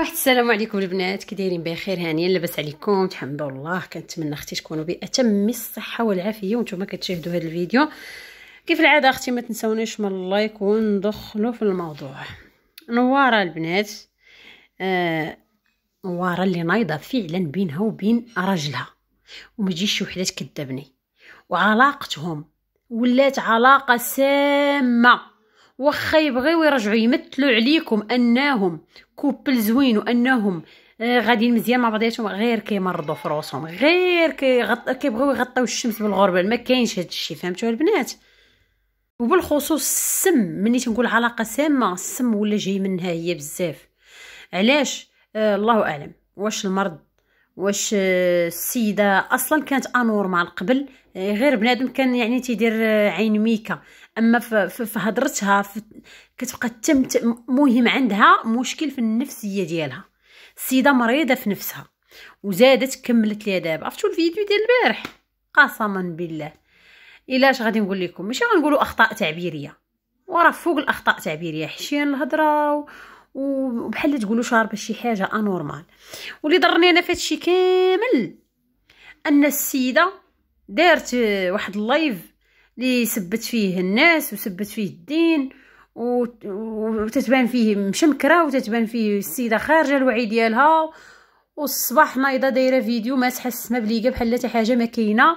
واحد السلام عليكم البنات كي دايرين بخير هانيين لاباس عليكم الحمد لله كنتمنى اختي تكونوا باتم الصحه والعافيه وانتم كتشاهدوا هذا الفيديو كيف العاده اختي ما تنساونيش من اللايك وندخلوا في الموضوع نواره البنات آه نواره اللي نايضه فعلا بينها وبين راجلها وما تجيش شي وحده تكذبني وعلاقتهم ولات علاقه سامه واخا يبغيو يرجعوا يمثلوا عليكم انهم كوبل زوين وانهم آه، غاديين مزيان مع بعضياتهم غير كيمرضوا في راسهم غير كيبغيو يغطيو الشمس بالغربال ما كاينش هادشي فهمتوا البنات وبالخصوص السم مني تنقول علاقه سامه السم ولا جاي منها هي بزاف علاش آه الله اعلم واش المرض واش آه، السيده اصلا كانت انورمال قبل آه، غير بنادم كان يعني تيدير عين ميكا اما في هضرتها كتبقى تمت مهم عندها مشكل في النفسيه ديالها السيده مريضه في نفسها وزادت كملت ليها دابا عرفتوا الفيديو ديال البارح قسما بالله الاش غادي نقول لكم ماشي غنقولوا اخطاء تعبيريه وراه فوق الاخطاء تعبيريه حشيان الهضره و... وبحال تقولوا شاربه شي حاجه انورمال واللي ضرني انا في كامل ان السيده دارت واحد اللايف اللي سبت فيه الناس وسبت فيه الدين وتتبان فيه مشمكره وتتبان فيه السيده خارجه الوعي ديالها والصباح نايضه دايره فيديو ما تحس ما بليقه بحال حتى حاجه ما كاينه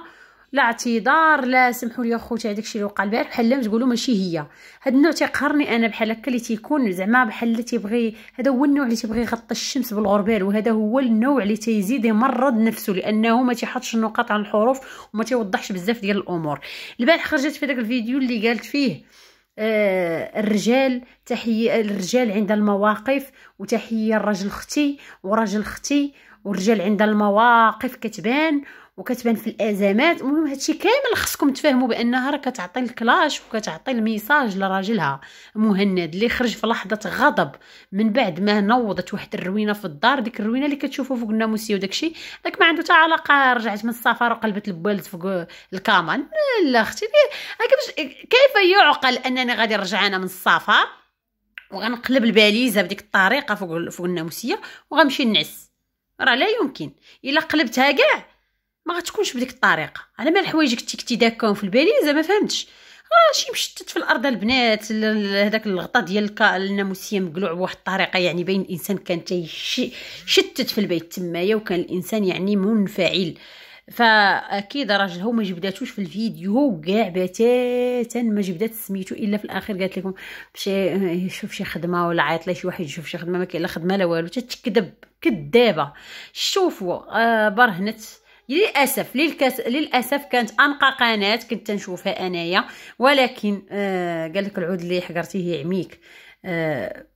لا اعتذار لا سمحوا لي اخوتي هذاك الشيء اللي وقع البارح بحال تقولوا ماشي هي هذا النوع تيقهرني انا بحال هكا اللي تيكون زعما بحال اللي تيبغي هذا هو النوع اللي تيبغي يغطي الشمس بالغربال وهذا هو النوع اللي تيزيد يمرض نفسه لانه ما تيحطش النقاط على الحروف وما تيوضحش بزاف ديال الامور البارح خرجت في ذاك الفيديو اللي قالت فيه آه الرجال تحيه الرجال عند المواقف وتحيه الرجل اختي ورجل اختي والرجال عند المواقف كتبان وكتبان في الازمات المهم هادشي كامل خصكم تفهموا بانها راه كتعطي الكلاش وكتعطي الميساج لراجلها مهند اللي خرج في لحظه غضب من بعد ما نوضت واحد الروينه في الدار ديك الروينه اللي كتشوفوا فوق الناموسيه وداكشي داك ما عنده حتى علاقه رجعت من السفر وقلبت البالت فوق الكامان لا اختي كيف يعقل انني غادي نرجع انا من السفر وغنقلب الباليزه بديك الطريقه فوق فوق الناموسيه وغنمشي نعس راه لا يمكن الا قلبتها كاع ما غتكونش بديك الطريقه على مال حوايجك تيكتي داكاهم في البالي زعما فهمتش راه شي مشتت في الارض البنات هذاك الغطا ديال الناموسيه مقلوع بواحد الطريقه يعني بين الانسان كان تيشتت في البيت تمايا وكان الانسان يعني منفعل فاكيد راجل هو ما جبداتوش في الفيديو كاع بتاتا ما جبدات سميتو الا في الاخر قالت لكم شي يشوف شي خدمه ولا عيط لي شي واحد يشوف شي خدمه ما كاين لا خدمه لا والو تتكذب كذابه شوفوا آه برهنت للاسف للكس... للاسف كانت انقى قناه كنت نشوفها انايا ولكن آه قال لك العود اللي حقرتيه يعميك آه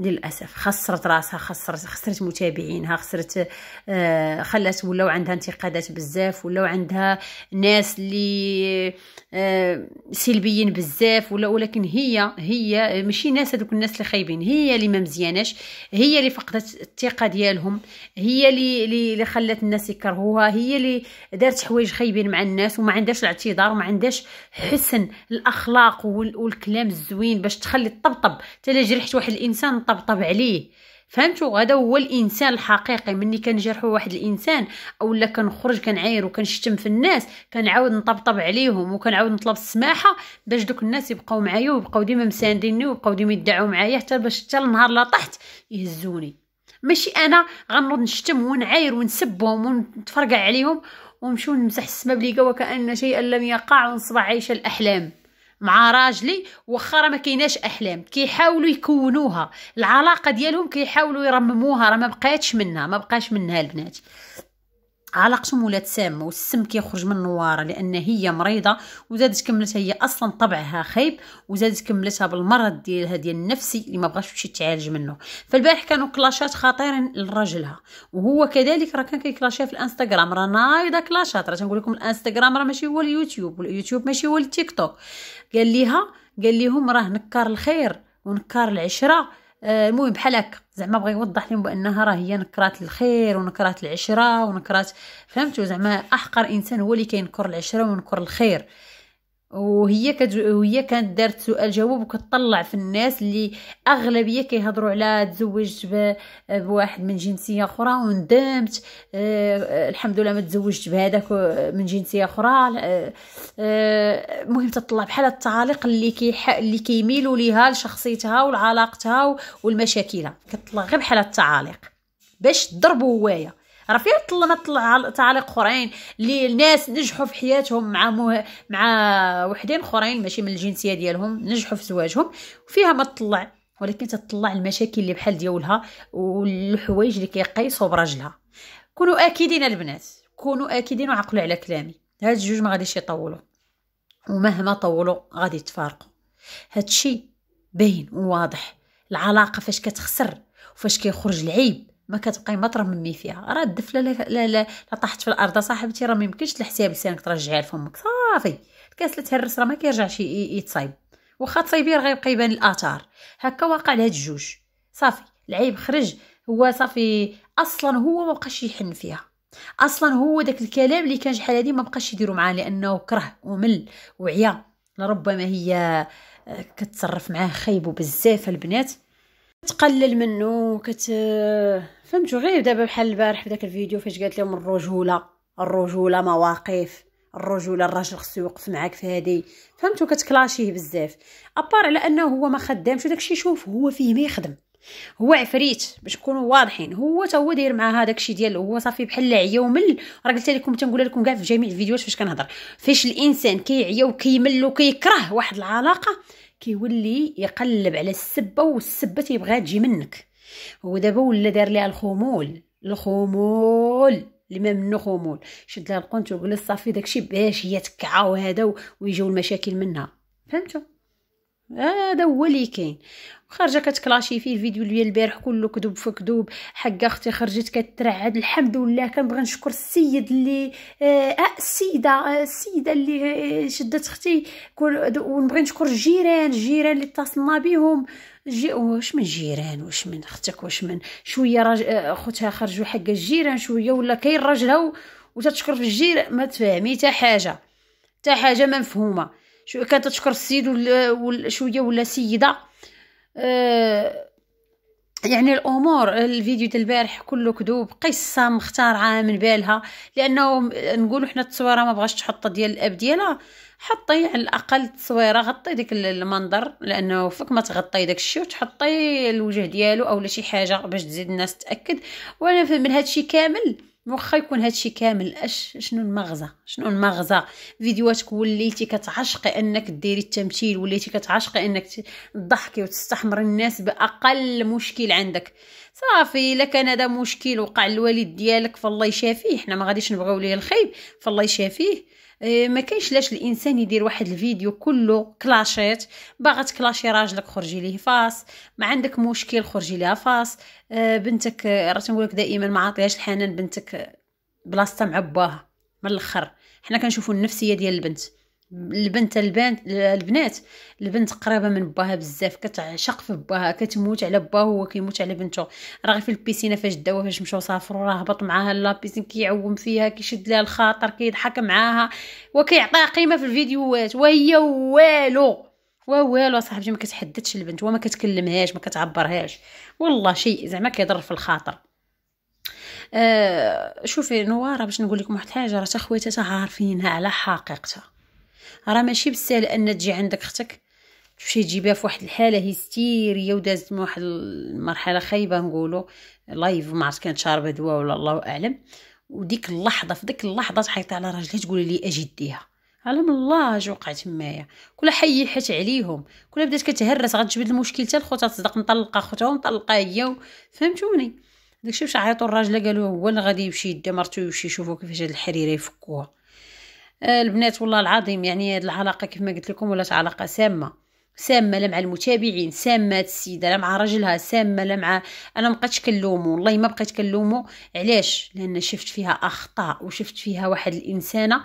للاسف خسرت راسها خسرت خسرت متابعينها خسرت آه خلات ولاو عندها انتقادات بزاف ولاو عندها ناس اللي آه سلبيين بزاف ولا ولكن هي هي ماشي ناس هذوك الناس اللي خايبين هي اللي ما مزياناش هي اللي فقدت الثقه ديالهم هي اللي اللي خلات الناس يكرهوها هي اللي دارت حوايج خايبين مع الناس وما عندهاش الاعتذار وما عندهاش حسن الاخلاق والكلام الزوين باش تخلي الطبطب حتى جرحت واحد الانسان كنطبطب عليه فهمتوا هذا هو الانسان الحقيقي ملي كنجرحوا واحد الانسان اولا كنخرج كنعاير وكنشتم في الناس كنعاود نطبطب عليهم وكنعاود نطلب السماحه باش دوك الناس يبقاو معايا ويبقاو ديما مسانديني ويبقاو ديما يدعوا معايا حتى باش حتى النهار لا طحت يهزوني ماشي انا غنوض نشتم ونعاير ونسبهم ونتفرقع عليهم ونمشيو نمسح السما بليكا وكان شيئا لم يقع ونصبح عيش الاحلام مع راجلي واخا راه ما كايناش احلام كيحاولوا يكونوها العلاقه ديالهم كيحاولوا يرمموها راه ما بقاتش منها ما بقاش منها البنات علاقتهم ولات سامه والسم كيخرج من النواره لان هي مريضه وزادت كملتها هي اصلا طبعها خايب وزادت كملتها بالمرض ديالها ديال النفسي اللي ما بغاش تمشي تعالج منه فالبارح كانوا كلاشات خطيرين لراجلها وهو كذلك راه كان كيكلاشيها في الانستغرام راه نايضه كلاشات راه تنقول لكم الانستغرام راه ماشي هو اليوتيوب واليوتيوب ماشي هو التيك توك قال ليها قال ليهم راه نكار الخير ونكار العشره آه، المهم بحال هكا زعما بغى يوضح لهم بانها راه هي نكرات الخير ونكرات العشره ونكرات فهمتوا زعما احقر انسان هو اللي كينكر العشره وينكر الخير وهي كت... وهي كانت دارت سؤال جواب وكتطلع في الناس اللي اغلبيه كيهضروا على تزوجت ب... بواحد من جنسيه اخرى وندمت أه... آه، الحمد لله ما تزوجت بهذاك من جنسيه اخرى المهم أه... أه... تطلع بحال التعاليق اللي كي اللي كيميلوا ليها لشخصيتها ولعلاقتها والمشاكلها كتطلع غير بحال التعاليق باش تضربوا هوايه راه فيها طلع تعاليق اخرين اللي الناس نجحوا في حياتهم مع مه... مع وحدين اخرين ماشي من الجنسيه ديالهم نجحوا في زواجهم وفيها ما تطلع ولكن تطلع المشاكل اللي بحال ديالها والحوايج اللي كيقيسوا براجلها كونوا اكيدين البنات كونوا اكيدين وعقلوا على كلامي هاد الجوج ما غاديش يطولوا ومهما طولوا غادي يتفارقوا هادشي باين وواضح العلاقه فاش كتخسر وفاش كيخرج العيب ما كتبقاي ما ترممي فيها راه الدفله لا لا لا طاحت في الارض صاحبتي راه ما يمكنش تلحسيها بلسانك ترجعيها لفمك صافي الكاس اللي تهرس راه ما كيرجعش يتصايب واخا تصايبي راه غيبقى يبان الاثار هكا واقع لهاد الجوج صافي العيب خرج هو صافي اصلا هو ما بقاش يحن فيها اصلا هو داك الكلام اللي كان شحال هادي ما بقاش يديرو معاه لانه كره ومل وعيا لربما هي آه، كتصرف معاه خايبو بزاف البنات تقلل منه كت فهمتوا غير دابا بحال البارح في داك الفيديو فاش قالت لهم الرجوله الرجوله مواقف الرجوله الراجل خصو يوقف معاك في هذه فهمتوا كتكلاشيه بزاف ابار على انه هو ما خدامش وداكشي شوف هو فيه ما يخدم هو عفريت باش نكونوا واضحين هو تا هو داير معاها داكشي ديال هو صافي بحال عيا ومل راه قلت لكم تنقولها لكم كاع في جميع الفيديوهات فاش كنهضر فاش الانسان كيعيا وكيمل وكيكره واحد العلاقه كيولي يقلب على السبه والسبه تيبغيها تجي منك هو دابا ولا دار ليها الخمول الخمول اللي ما منه خمول شد لها القنت وقول صافي داكشي باش هي تكعه وهذا ويجيو المشاكل منها فهمتوا هذا هو اللي كاين خارجه كتكلاشي فيه الفيديو ديال البارح كله كذوب في كذوب حق اختي خرجت كترعد الحمد لله كنبغي نشكر السيد اللي آه،, آه السيده آه السيده اللي آه شدت اختي ونبغي نشكر الجيران الجيران اللي اتصلنا بهم جي واش من جيران واش من اختك واش من شويه راج... آه، اختها خرجوا حق الجيران شويه ولا كاين راجلها وتتشكر في الجيران ما تفهمي حتى حاجه حتى حاجه ما مفهومه شو كانت تشكر السيد شويه ولا سيده أه يعني الامور الفيديو ديال البارح كله كذوب قصه مختارعه من بالها لانه نقولوا حنا التصويره ما بغاش تحط ديال الاب ديالها حطي على الاقل التصويره غطي داك المنظر لانه فك ما تغطي داك الشيء وتحطي الوجه ديالو اولا شي حاجه باش تزيد الناس تاكد وانا من هادشي كامل واخا يكون هادشي كامل اش شنو المغزى شنو المغزى فيديوهاتك وليتي كتعشقي انك ديري التمثيل وليتي كتعشقي انك تضحكي وتستحمر الناس باقل مشكل عندك صافي الا كان هذا مشكل وقع الوالد ديالك فالله يشافيه حنا ما غاديش نبغيو ليه الخيب فالله يشافيه إيه، ما كاينش لاش الانسان يدير واحد الفيديو كله كلاشات باغا تكلاشي راجلك خرجي ليه فاس ما عندك مشكل خرجي ليها فاس إيه، بنتك راه تنقولك دائما ما عاطيهاش الحنان بنتك بلاصتها مع باها من الاخر حنا كنشوفوا النفسيه ديال البنت البنت البنت البنات البنت قريبه من باها بزاف كتعشق في باها كتموت على باه هو كيموت على بنته راه في البيسينه فاش داوها فاش مشاو سافروا راه هبط معاها لا بيسين كيعوم فيها كيشد لها الخاطر كيضحك معاها وكيعطيها قيمه في الفيديوهات وهي والو والو صاحبتي ما كتحددش البنت وما كتكلمهاش ما كتعبرهاش والله شيء زعما كيضر في الخاطر آه شوفي نوار باش نقول لكم واحد الحاجه راه تا خواتها عارفينها على حقيقتها راه ماشي بالسهل ان تجي عندك اختك تمشي تجيبها في واحد الحاله هيستيريه ودازت من واحد المرحله خايبه نقولوا لايف ما عرفت كانت شاربه دواء ولا الله اعلم وديك اللحظه في ديك اللحظه تحيط على راجلها تقول لي اجي ديها على من الله اش وقع تمايا كل حي حيت عليهم كل بدات كتهرس غتجبد المشكل حتى لخوتها تصدق مطلقه خوتها مطلقه هي فهمتوني داكشي باش عيطوا الراجل قالوا هو اللي غادي يمشي يدي مرتو يمشي يشوفوا كيفاش هاد الحريره يفكوها آه، البنات والله العظيم يعني هاد العلاقه ما قلت لكم ولات علاقه سامه سامه لا مع المتابعين سامه السيده لا مع راجلها سامه لا مع انا ما بقيتش كنلومه والله ما بقيت كنلومه علاش لان شفت فيها اخطاء وشفت فيها واحد الانسانه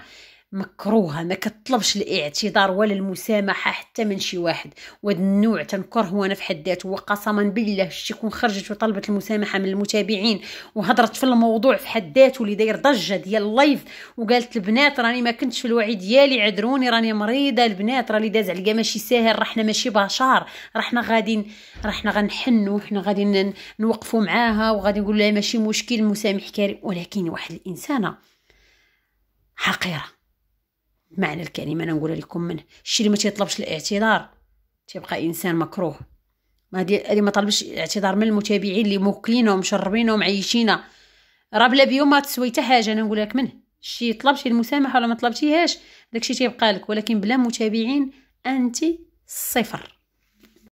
مكروهه ما كتطلبش الاعتذار ولا المسامحه حتى من شي واحد وهذا النوع تنكره انا في حد ذاته وقسما بالله شتي كون خرجت وطلبت المسامحه من المتابعين وهضرت في الموضوع في حد ذاته اللي داير ضجه ديال اللايف وقالت البنات راني ما كنتش في الوعي ديالي عذروني راني مريضه البنات راني داز عليا ماشي ساهل راه حنا ماشي بشر راه حنا غادي راه حنا غنحنوا وحنا غادي نوقفوا معاها وغادي نقول لها ماشي مشكل مسامح كريم ولكن واحد الانسانه حقيره معنى الكلمه انا نقول لكم منه الشيء اللي ما تيطلبش الاعتذار تيبقى انسان مكروه ما دي اللي ما طلبش الاعتذار من المتابعين اللي موكلينه ومشربينه ومعيشينه راه بلا بيوم ما تسوي حتى حاجه انا نقول لك منه شي طلبتي المسامحه ولا ما طلبتيهاش داكشي تيبقى لك ولكن بلا متابعين انت صفر